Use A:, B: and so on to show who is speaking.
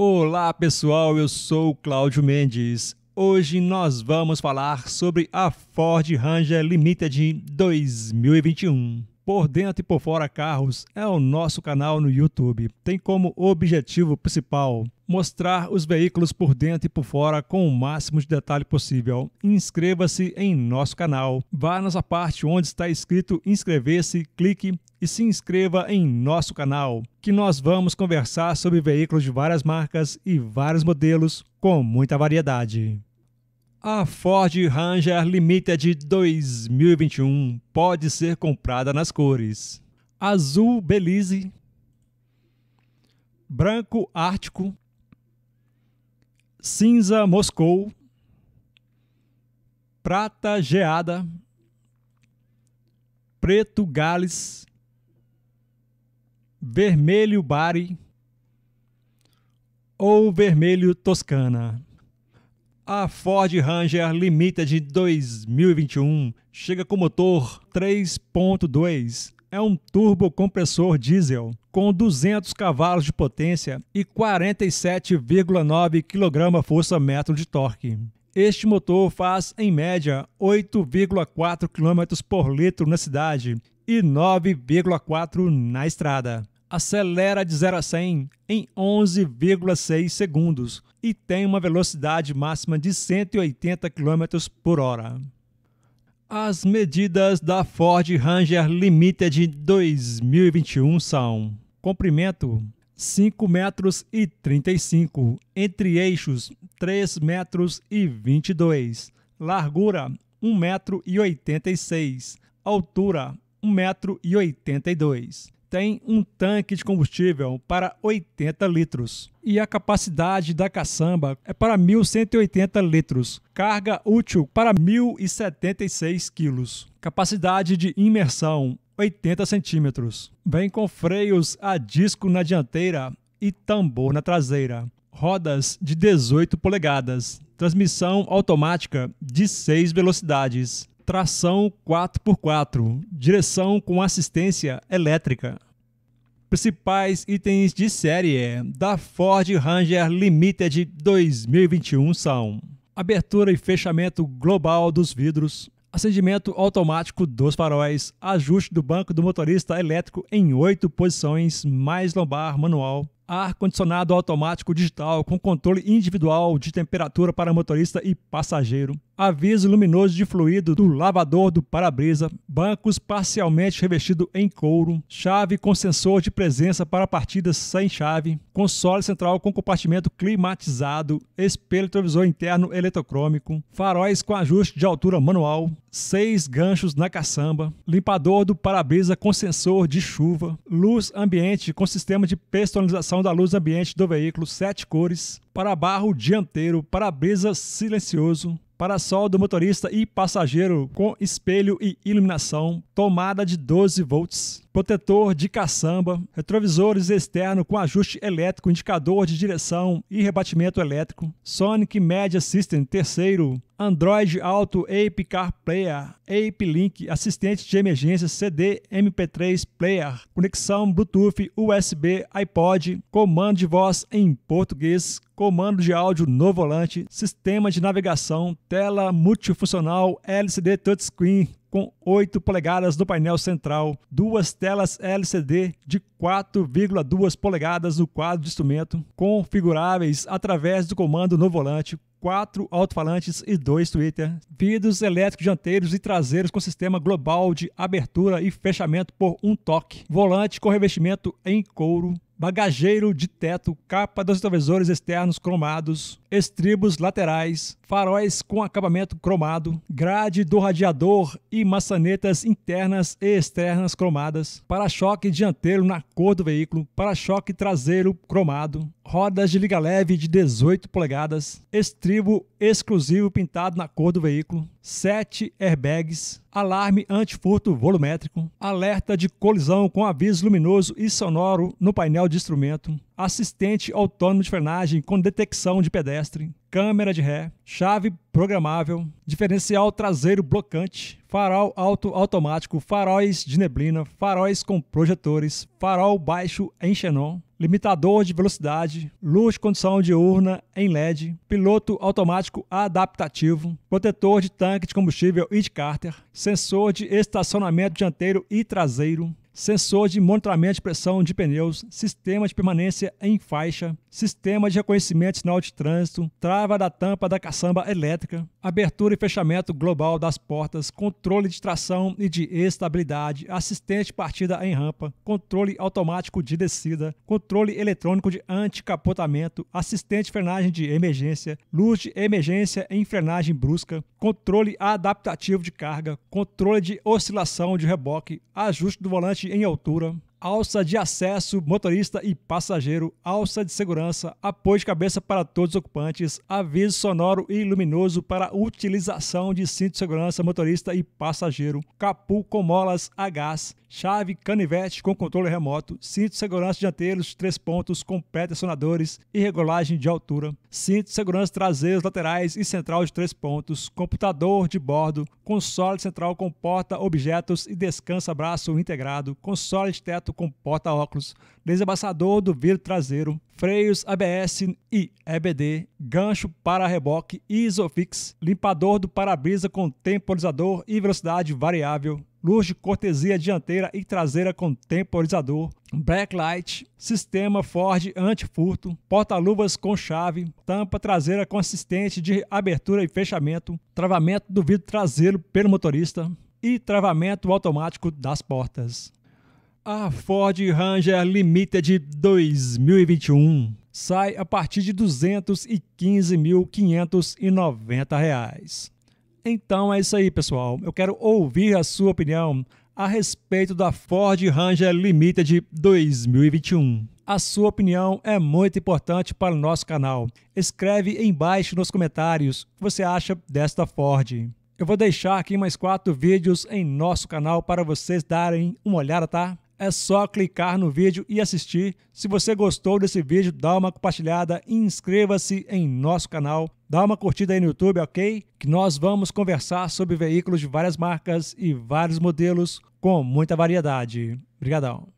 A: Olá pessoal, eu sou Cláudio Mendes. Hoje nós vamos falar sobre a Ford Ranger Limited 2021 por dentro e por fora carros é o nosso canal no YouTube. Tem como objetivo principal mostrar os veículos por dentro e por fora com o máximo de detalhe possível. Inscreva-se em nosso canal. Vá nessa parte onde está escrito inscrever-se, clique e se inscreva em nosso canal, que nós vamos conversar sobre veículos de várias marcas e vários modelos com muita variedade. A Ford Ranger Limited 2021 pode ser comprada nas cores azul Belize, branco Ártico, cinza Moscou, prata geada, preto Gales, vermelho Bari ou vermelho Toscana. A Ford Ranger Limited 2021 chega com motor 3.2. É um turbo compressor diesel com 200 cavalos de potência e 47,9 kgfm de torque. Este motor faz, em média, 8,4 km por litro na cidade e 9,4 na estrada acelera de 0 a 100 em 11,6 segundos e tem uma velocidade máxima de 180 km por hora. As medidas da Ford Ranger Limited 2021 são: comprimento 5,35 metros e 35, entre eixos 3,22 metros e 22, largura 1,86 metro e 86, altura 1,82 metro e 82 tem um tanque de combustível para 80 litros e a capacidade da caçamba é para 1.180 litros, carga útil para 1.076 quilos, capacidade de imersão 80 centímetros, vem com freios a disco na dianteira e tambor na traseira, rodas de 18 polegadas, transmissão automática de 6 velocidades, tração 4x4, direção com assistência elétrica. Principais itens de série é, da Ford Ranger Limited 2021 são: abertura e fechamento global dos vidros, acendimento automático dos faróis, ajuste do banco do motorista elétrico em oito posições, mais lombar manual, ar-condicionado automático digital com controle individual de temperatura para motorista e passageiro, aviso luminoso de fluido do lavador do para-brisa, bancos parcialmente revestido em couro, chave com sensor de presença para partidas sem chave, console central com compartimento climatizado, espelho televisor interno eletrocrômico, faróis com ajuste de altura manual, seis ganchos na caçamba, limpador do para-brisa com sensor de chuva, luz ambiente com sistema de personalização utilização da luz ambiente do veículo sete cores, para-barro dianteiro, para-brisa silencioso, para-sol do motorista e passageiro com espelho e iluminação, tomada de 12 volts, protetor de caçamba, retrovisores externo com ajuste elétrico, indicador de direção e rebatimento elétrico, Sonic Media System terceiro, Android Auto Ape Car Player, Ape Link, assistente de emergência CD MP3 Player, conexão Bluetooth, USB, iPod, comando de voz em português, comando de áudio no volante, sistema de navegação, tela multifuncional LCD touchscreen, com 8 polegadas no painel central, duas telas LCD de 4,2 polegadas no quadro de instrumento, configuráveis através do comando no volante, quatro alto-falantes e dois Twitter, vidros elétricos dianteiros e traseiros com sistema global de abertura e fechamento por um toque, volante com revestimento em couro, bagageiro de teto, capa dos retrovisores externos cromados, estribos laterais, faróis com acabamento cromado, grade do radiador e maçanetas internas e externas cromadas, para-choque dianteiro na cor do veículo, para-choque traseiro cromado, rodas de liga leve de 18 polegadas, estribo exclusivo pintado na cor do veículo, 7 airbags, alarme antifurto volumétrico, alerta de colisão com aviso luminoso e sonoro no painel de instrumento, assistente autônomo de frenagem com detecção de pedestre, câmera de ré, chave programável, diferencial traseiro blocante, farol alto automático, faróis de neblina, faróis com projetores, farol baixo em xenon, limitador de velocidade, luz de condição diurna em LED, piloto automático adaptativo, protetor de tanque de combustível e de cárter, sensor de estacionamento dianteiro e traseiro, sensor de monitoramento de pressão de pneus, sistema de permanência em faixa, sistema de reconhecimento de sinal de trânsito, trava da tampa da caçamba elétrica, abertura e fechamento global das portas, controle de tração e de estabilidade, assistente de partida em rampa, controle automático de descida, controle eletrônico de anticapotamento, assistente de frenagem de emergência, luz de emergência em frenagem brusca, controle adaptativo de carga, controle de oscilação de reboque, ajuste do volante em altura, alça de acesso motorista e passageiro, alça de segurança, apoio de cabeça para todos os ocupantes, aviso sonoro e luminoso para utilização de cinto de segurança motorista e passageiro, capu com molas a gás, chave, canivete com controle remoto, cinto de segurança dianteiros, três pontos, com pé pressionadores e regulagem de altura, cinto de segurança traseiros, laterais e central de três pontos, computador de bordo, console central com porta-objetos e descansa-braço integrado, console de teto com porta-óculos, desabaçador do vidro traseiro, freios ABS e EBD, gancho para reboque Isofix, limpador do para-brisa com temporizador e velocidade variável, luz de cortesia dianteira e traseira com temporizador, backlight, sistema Ford antifurto, porta-luvas com chave, tampa traseira consistente de abertura e fechamento, travamento do vidro traseiro pelo motorista e travamento automático das portas. A Ford Ranger Limited 2021 sai a partir de R$ 215.590. Então é isso aí, pessoal. Eu quero ouvir a sua opinião a respeito da Ford Ranger Limited 2021. A sua opinião é muito importante para o nosso canal. Escreve embaixo nos comentários o que você acha desta Ford. Eu vou deixar aqui mais quatro vídeos em nosso canal para vocês darem uma olhada, tá? é só clicar no vídeo e assistir. Se você gostou desse vídeo, dá uma compartilhada e inscreva-se em nosso canal. Dá uma curtida aí no YouTube, ok? Que nós vamos conversar sobre veículos de várias marcas e vários modelos com muita variedade. Obrigadão!